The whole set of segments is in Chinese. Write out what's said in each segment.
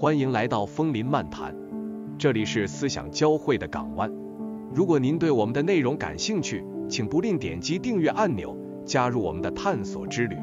欢迎来到枫林漫谈，这里是思想交汇的港湾。如果您对我们的内容感兴趣，请不吝点击订阅按钮，加入我们的探索之旅。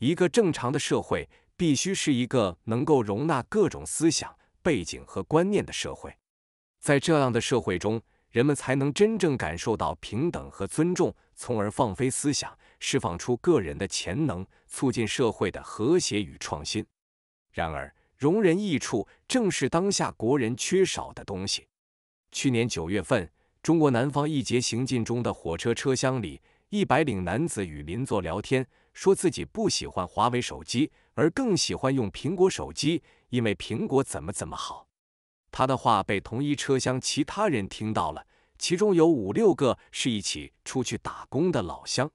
一个正常的社会必须是一个能够容纳各种思想、背景和观念的社会。在这样的社会中，人们才能真正感受到平等和尊重，从而放飞思想，释放出个人的潜能，促进社会的和谐与创新。然而，容人易处正是当下国人缺少的东西。去年九月份，中国南方一节行进中的火车车厢里，一白领男子与邻座聊天，说自己不喜欢华为手机，而更喜欢用苹果手机，因为苹果怎么怎么好。他的话被同一车厢其他人听到了，其中有五六个是一起出去打工的老乡。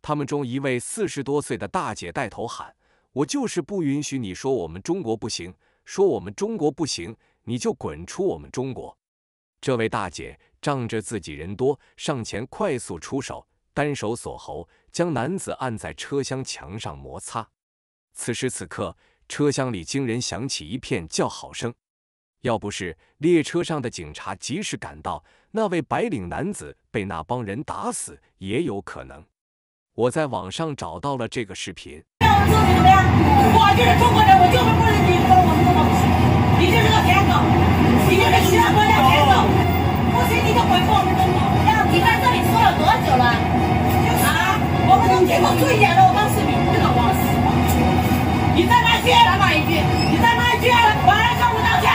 他们中一位四十多岁的大姐带头喊。我就是不允许你说我们中国不行，说我们中国不行，你就滚出我们中国。这位大姐仗着自己人多，上前快速出手，单手锁喉，将男子按在车厢墙上摩擦。此时此刻，车厢里惊人响起一片叫好声。要不是列车上的警察及时赶到，那位白领男子被那帮人打死也有可能。我在网上找到了这个视频。我就是中国人，我就是不能你说我们中国，你就是个舔狗，你就是其他国家舔狗，不行你就回复我们中国！你在这里说了多久了？啊！我们都听不最严了，我告诉你，这个我是什么？你再那歇老骂一句，你再骂一句，马上向我道歉。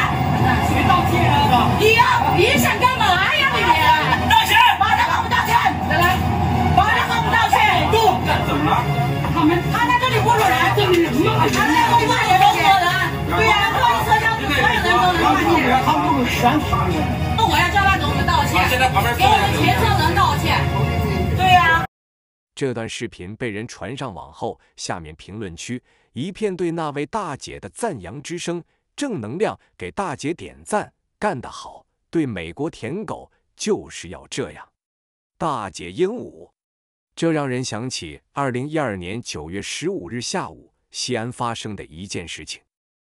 谁道歉啊？你啊！你想干？那我要叫给我们道歉，给我们全车人道歉。对呀，这段视频被人传上网后，下面评论区一片对那位大姐的赞扬之声，正能量，给大姐点赞，干得好，对美国舔狗就是要这样，大姐鹦鹉。这让人想起二零一二年九月十五日下午西安发生的一件事情，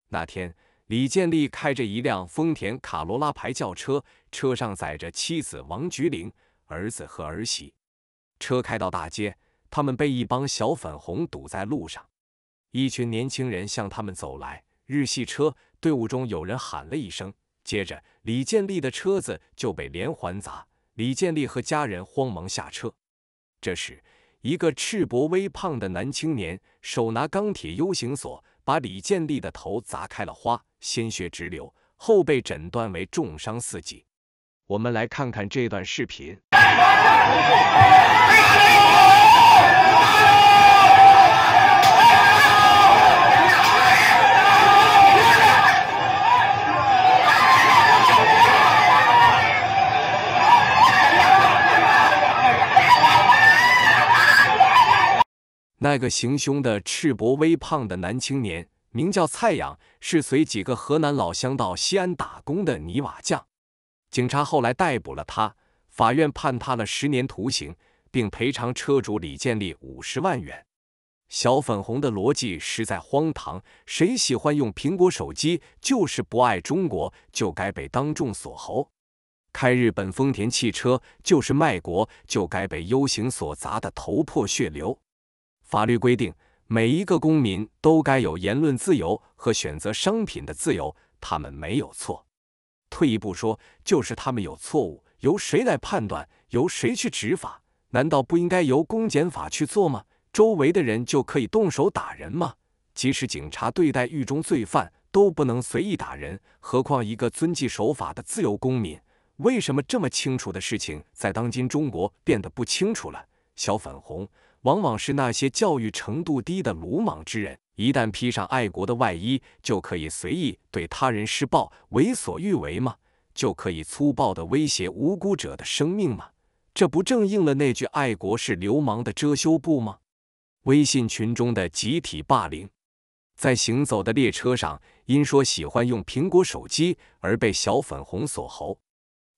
那天。李建立开着一辆丰田卡罗拉牌轿车，车上载着妻子王菊玲、儿子和儿媳。车开到大街，他们被一帮小粉红堵在路上。一群年轻人向他们走来。日系车队伍中有人喊了一声，接着李建立的车子就被连环砸。李建立和家人慌忙下车。这时，一个赤膊微胖的男青年手拿钢铁 U 型锁，把李建立的头砸开了花。鲜血直流，后被诊断为重伤四级。我们来看看这段视频。那个行凶的赤膊微胖的男青年。名叫蔡阳，是随几个河南老乡到西安打工的泥瓦匠。警察后来逮捕了他，法院判他了十年徒刑，并赔偿车主李建立五十万元。小粉红的逻辑实在荒唐，谁喜欢用苹果手机就是不爱中国，就该被当众锁喉；开日本丰田汽车就是卖国，就该被 U 型锁砸得头破血流。法律规定。每一个公民都该有言论自由和选择商品的自由，他们没有错。退一步说，就是他们有错误，由谁来判断？由谁去执法？难道不应该由公检法去做吗？周围的人就可以动手打人吗？即使警察对待狱中罪犯都不能随意打人，何况一个遵纪守法的自由公民？为什么这么清楚的事情，在当今中国变得不清楚了？小粉红。往往是那些教育程度低的鲁莽之人，一旦披上爱国的外衣，就可以随意对他人施暴，为所欲为吗？就可以粗暴地威胁无辜者的生命吗？这不正应了那句“爱国是流氓的遮羞布”吗？微信群中的集体霸凌，在行走的列车上，因说喜欢用苹果手机而被小粉红锁喉，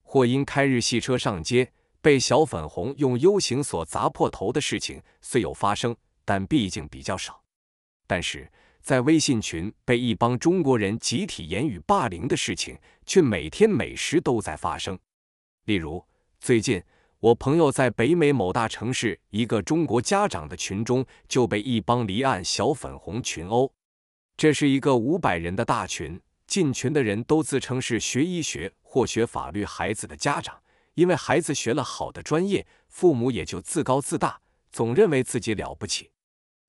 或因开日系车上街。被小粉红用 U 型锁砸破头的事情虽有发生，但毕竟比较少；但是，在微信群被一帮中国人集体言语霸凌的事情，却每天每时都在发生。例如，最近我朋友在北美某大城市一个中国家长的群中，就被一帮离岸小粉红群殴。这是一个五百人的大群，进群的人都自称是学医学或学法律孩子的家长。因为孩子学了好的专业，父母也就自高自大，总认为自己了不起。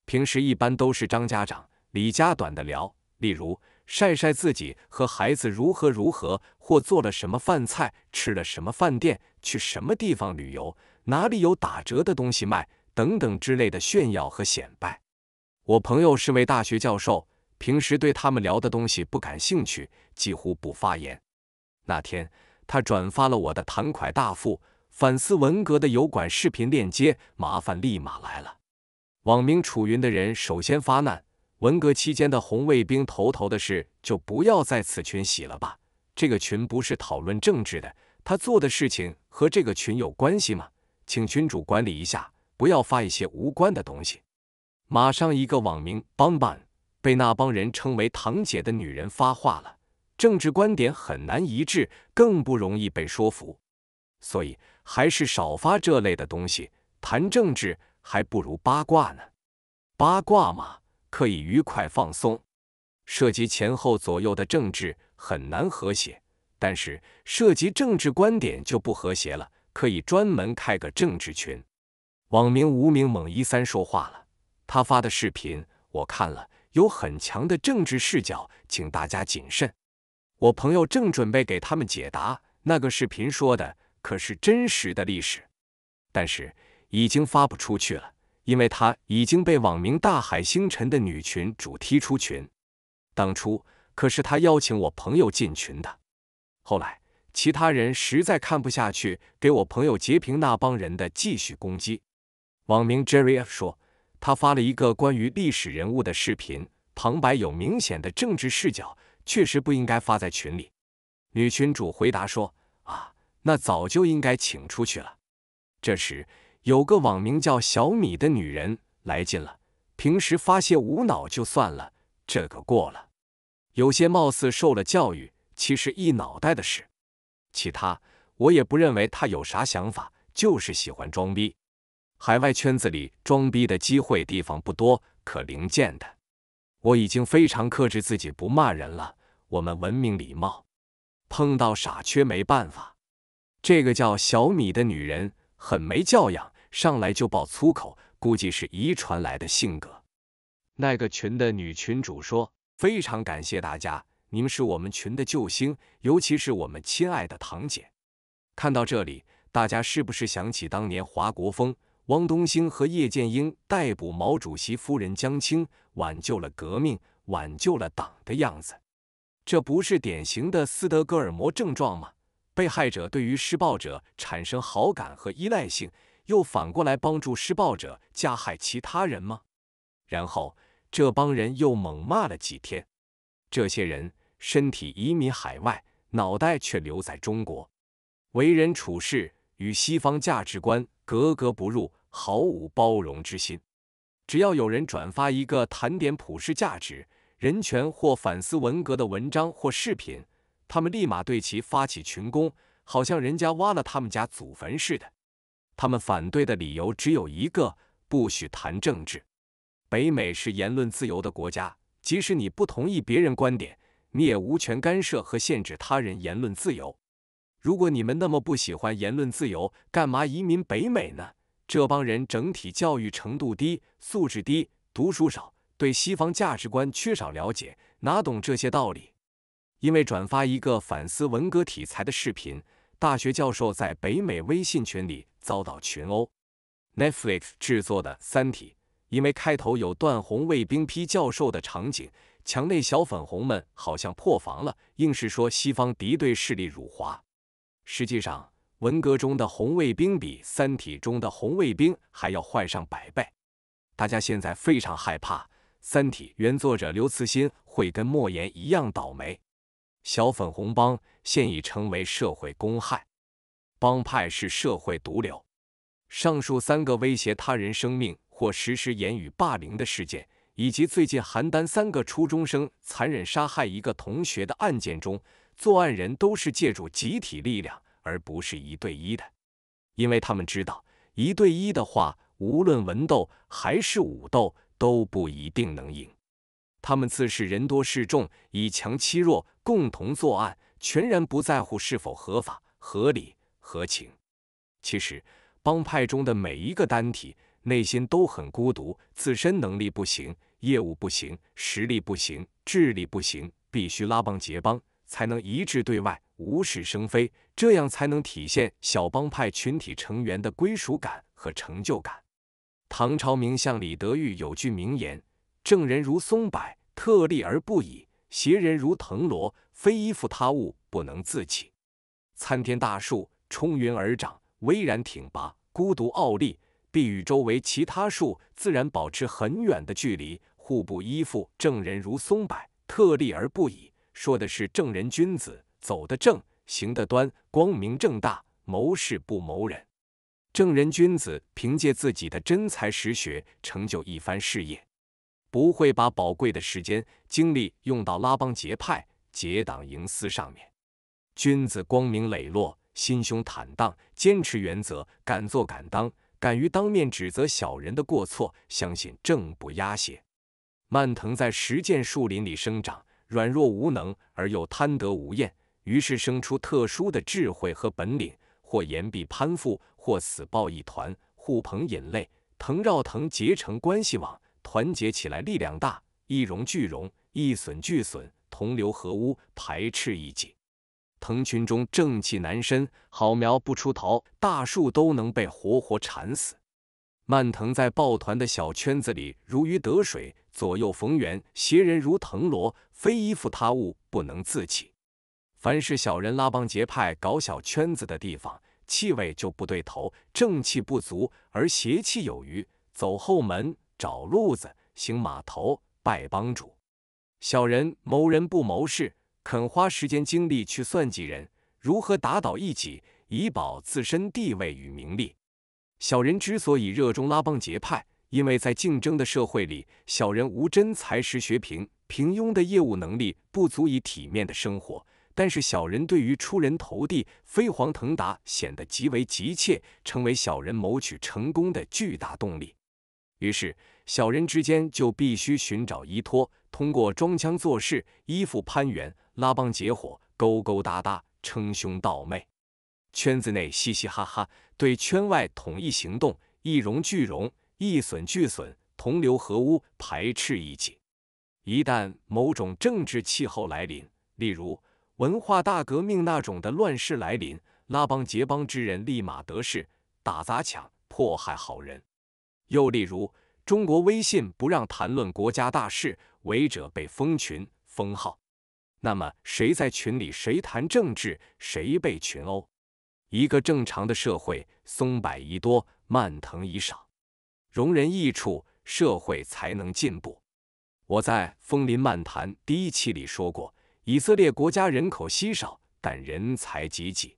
平时一般都是张家长李家短的聊，例如晒晒自己和孩子如何如何，或做了什么饭菜，吃了什么饭店，去什么地方旅游，哪里有打折的东西卖等等之类的炫耀和显摆。我朋友是位大学教授，平时对他们聊的东西不感兴趣，几乎不发言。那天。他转发了我的谈蒯大富反思文革的油管视频链接，麻烦立马来了。网名楚云的人首先发难，文革期间的红卫兵头头的事就不要在此群洗了吧，这个群不是讨论政治的，他做的事情和这个群有关系吗？请群主管理一下，不要发一些无关的东西。马上一个网名帮办被那帮人称为堂姐的女人发话了。政治观点很难一致，更不容易被说服，所以还是少发这类的东西。谈政治还不如八卦呢，八卦嘛可以愉快放松。涉及前后左右的政治很难和谐，但是涉及政治观点就不和谐了。可以专门开个政治群。网名无名猛一三说话了，他发的视频我看了，有很强的政治视角，请大家谨慎。我朋友正准备给他们解答，那个视频说的可是真实的历史，但是已经发不出去了，因为他已经被网名“大海星辰”的女群主踢出群。当初可是他邀请我朋友进群的，后来其他人实在看不下去，给我朋友截屏那帮人的继续攻击。网名 JerryF 说，他发了一个关于历史人物的视频，旁白有明显的政治视角。确实不应该发在群里。女群主回答说：“啊，那早就应该请出去了。”这时，有个网名叫小米的女人来劲了：“平时发泄无脑就算了，这个过了。有些貌似受了教育，其实一脑袋的事。其他我也不认为他有啥想法，就是喜欢装逼。海外圈子里装逼的机会地方不多，可零件的。”我已经非常克制自己不骂人了，我们文明礼貌。碰到傻缺没办法。这个叫小米的女人很没教养，上来就爆粗口，估计是遗传来的性格。那个群的女群主说：“非常感谢大家，你们是我们群的救星，尤其是我们亲爱的堂姐。”看到这里，大家是不是想起当年华国锋？汪东兴和叶剑英逮捕毛主席夫人江青，挽救了革命，挽救了党的样子。这不是典型的斯德哥尔摩症状吗？被害者对于施暴者产生好感和依赖性，又反过来帮助施暴者加害其他人吗？然后这帮人又猛骂了几天。这些人身体移民海外，脑袋却留在中国，为人处事与西方价值观。格格不入，毫无包容之心。只要有人转发一个谈点普世价值、人权或反思文革的文章或视频，他们立马对其发起群攻，好像人家挖了他们家祖坟似的。他们反对的理由只有一个：不许谈政治。北美是言论自由的国家，即使你不同意别人观点，你也无权干涉和限制他人言论自由。如果你们那么不喜欢言论自由，干嘛移民北美呢？这帮人整体教育程度低，素质低，读书少，对西方价值观缺少了解，哪懂这些道理？因为转发一个反思文革题材的视频，大学教授在北美微信群里遭到群殴。Netflix 制作的《三体》，因为开头有段红卫兵批教授的场景，墙内小粉红们好像破防了，硬是说西方敌对势力辱华。实际上，文革中的红卫兵比《三体》中的红卫兵还要坏上百倍。大家现在非常害怕《三体》原作者刘慈欣会跟莫言一样倒霉。小粉红帮现已成为社会公害，帮派是社会毒瘤。上述三个威胁他人生命或实施言语霸凌的事件，以及最近邯郸三个初中生残忍杀害一个同学的案件中。作案人都是借助集体力量，而不是一对一的，因为他们知道一对一的话，无论文斗还是武斗，都不一定能赢。他们自恃人多势众，以强欺弱，共同作案，全然不在乎是否合法、合理、合情。其实，帮派中的每一个单体内心都很孤独，自身能力不行，业务不行，实力不行，智力不行，必须拉帮结帮。才能一致对外，无事生非，这样才能体现小帮派群体成员的归属感和成就感。唐朝名相李德裕有句名言：“正人如松柏，特立而不倚；邪人如藤萝，非依附他物不能自起。”参天大树冲云而长，巍然挺拔，孤独傲立，必与周围其他树自然保持很远的距离，互不依附。正人如松柏，特立而不倚。说的是正人君子，走得正，行得端，光明正大，谋事不谋人。正人君子凭借自己的真才实学成就一番事业，不会把宝贵的时间、精力用到拉帮结派、结党营私上面。君子光明磊落，心胸坦荡，坚持原则，敢做敢当，敢于当面指责小人的过错。相信正不压邪。蔓藤在实践树林里生长。软弱无能而又贪得无厌，于是生出特殊的智慧和本领，或岩壁攀附，或死抱一团，互捧引类，藤绕藤结成关系网，团结起来力量大，一荣俱荣，一损俱损，同流合污，排斥异己。藤群中正气难伸，好苗不出头，大树都能被活活缠死。蔓藤在抱团的小圈子里如鱼得水，左右逢源；邪人如藤萝，非依附他物不能自起。凡是小人拉帮结派、搞小圈子的地方，气味就不对头，正气不足而邪气有余。走后门、找路子、行码头、拜帮主，小人谋人不谋事，肯花时间精力去算计人，如何打倒异己，以保自身地位与名利。小人之所以热衷拉帮结派，因为在竞争的社会里，小人无真才实学，平平庸的业务能力不足以体面的生活。但是，小人对于出人头地、飞黄腾达显得极为急切，成为小人谋取成功的巨大动力。于是，小人之间就必须寻找依托，通过装腔作势、依附攀援、拉帮结伙、勾勾搭搭、称兄道妹。圈子内嘻嘻哈哈，对圈外统一行动，一荣俱荣，一损俱损，同流合污，排斥异己。一旦某种政治气候来临，例如文化大革命那种的乱世来临，拉帮结帮之人立马得势，打砸抢，迫害好人。又例如中国微信不让谈论国家大事，违者被封群、封号。那么谁在群里谁谈政治，谁被群殴？一个正常的社会，松柏宜多，蔓藤宜少，容人易处，社会才能进步。我在《枫林漫谈》第一期里说过，以色列国家人口稀少，但人才济济。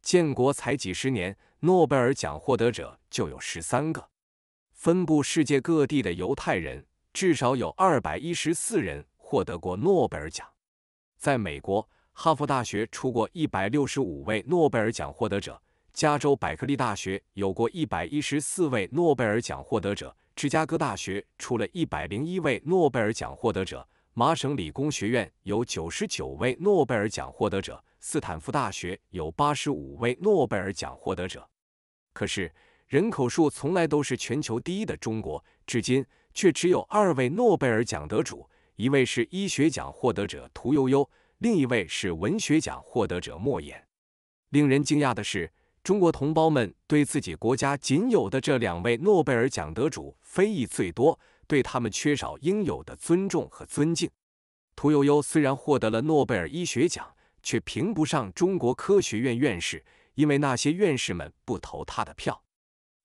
建国才几十年，诺贝尔奖获得者就有十三个。分布世界各地的犹太人，至少有二百一十四人获得过诺贝尔奖。在美国。哈佛大学出过一百六十五位诺贝尔奖获得者，加州百克利大学有过一百一十四位诺贝尔奖获得者，芝加哥大学出了一百零一位诺贝尔奖获得者，麻省理工学院有九十九位诺贝尔奖获得者，斯坦福大学有八十五位诺贝尔奖获得者。可是，人口数从来都是全球第一的中国，至今却只有二位诺贝尔奖得主，一位是医学奖获得者屠呦呦。另一位是文学奖获得者莫言。令人惊讶的是，中国同胞们对自己国家仅有的这两位诺贝尔奖得主非议最多，对他们缺少应有的尊重和尊敬。屠呦呦虽然获得了诺贝尔医学奖，却评不上中国科学院院士，因为那些院士们不投他的票。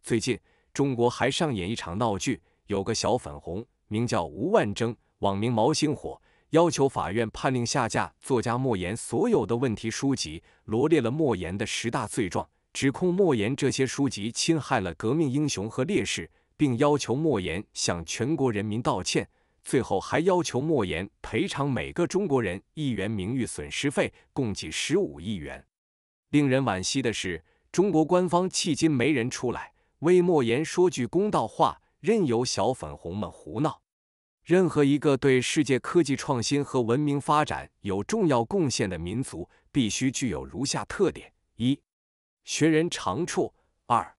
最近，中国还上演一场闹剧，有个小粉红名叫吴万征，网名毛星火。要求法院判令下架作家莫言所有的问题书籍，罗列了莫言的十大罪状，指控莫言这些书籍侵害了革命英雄和烈士，并要求莫言向全国人民道歉，最后还要求莫言赔偿每个中国人一元名誉损失费，共计十五亿元。令人惋惜的是，中国官方迄今没人出来为莫言说句公道话，任由小粉红们胡闹。任何一个对世界科技创新和文明发展有重要贡献的民族，必须具有如下特点：一、学人长处；二、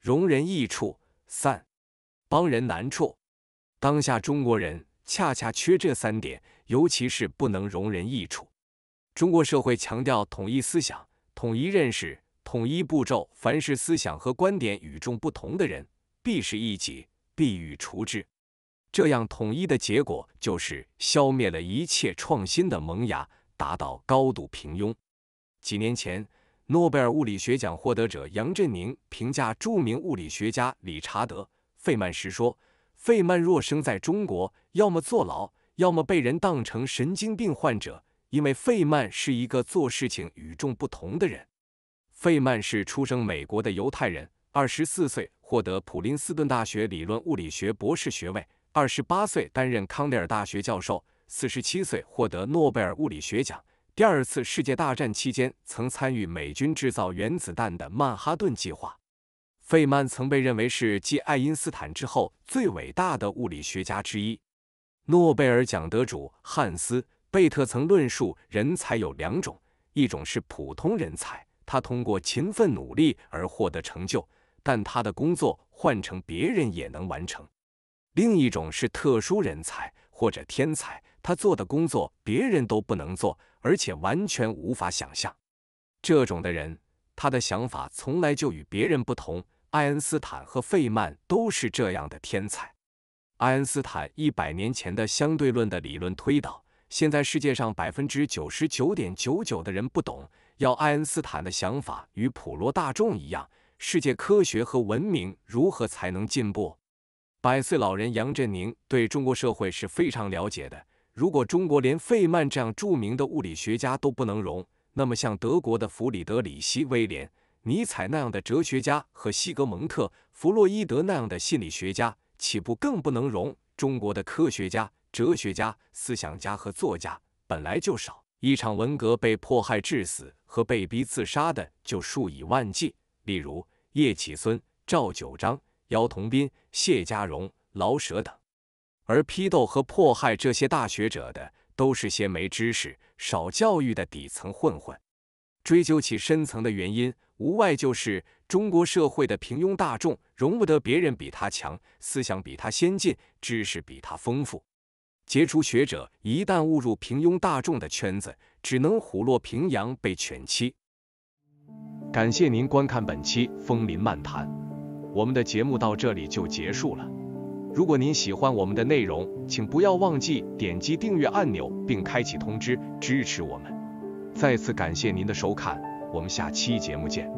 容人易处；三、帮人难处。当下中国人恰恰缺这三点，尤其是不能容人易处。中国社会强调统一思想、统一认识、统一步骤，凡是思想和观点与众不同的人，必是异己，必予除之。这样统一的结果就是消灭了一切创新的萌芽，达到高度平庸。几年前，诺贝尔物理学奖获得者杨振宁评价著名物理学家理查德·费曼时说：“费曼若生在中国，要么坐牢，要么被人当成神经病患者，因为费曼是一个做事情与众不同的人。”费曼是出生美国的犹太人，二十四岁获得普林斯顿大学理论物理学博士学位。二十八岁担任康奈尔大学教授，四十七岁获得诺贝尔物理学奖。第二次世界大战期间，曾参与美军制造原子弹的曼哈顿计划。费曼曾被认为是继爱因斯坦之后最伟大的物理学家之一。诺贝尔奖得主汉斯·贝特曾论述：人才有两种，一种是普通人才，他通过勤奋努力而获得成就，但他的工作换成别人也能完成。另一种是特殊人才或者天才，他做的工作别人都不能做，而且完全无法想象。这种的人，他的想法从来就与别人不同。爱因斯坦和费曼都是这样的天才。爱因斯坦一百年前的相对论的理论推导，现在世界上百分之九十九点九九的人不懂。要爱因斯坦的想法与普罗大众一样，世界科学和文明如何才能进步？百岁老人杨振宁对中国社会是非常了解的。如果中国连费曼这样著名的物理学家都不能容，那么像德国的弗里德里希·威廉·尼采那样的哲学家和西格蒙特·弗洛伊德那样的心理学家，岂不更不能容？中国的科学家、哲学家、思想家和作家本来就少，一场文革被迫害致死和被逼自杀的就数以万计。例如，叶企孙、赵九章。姚同斌、谢家荣、老舍等，而批斗和迫害这些大学者的，都是些没知识、少教育的底层混混。追究起深层的原因，无外就是中国社会的平庸大众容不得别人比他强，思想比他先进，知识比他丰富。杰出学者一旦误入平庸大众的圈子，只能虎落平阳被犬欺。感谢您观看本期《风林漫谈》。我们的节目到这里就结束了。如果您喜欢我们的内容，请不要忘记点击订阅按钮并开启通知，支持我们。再次感谢您的收看，我们下期节目见。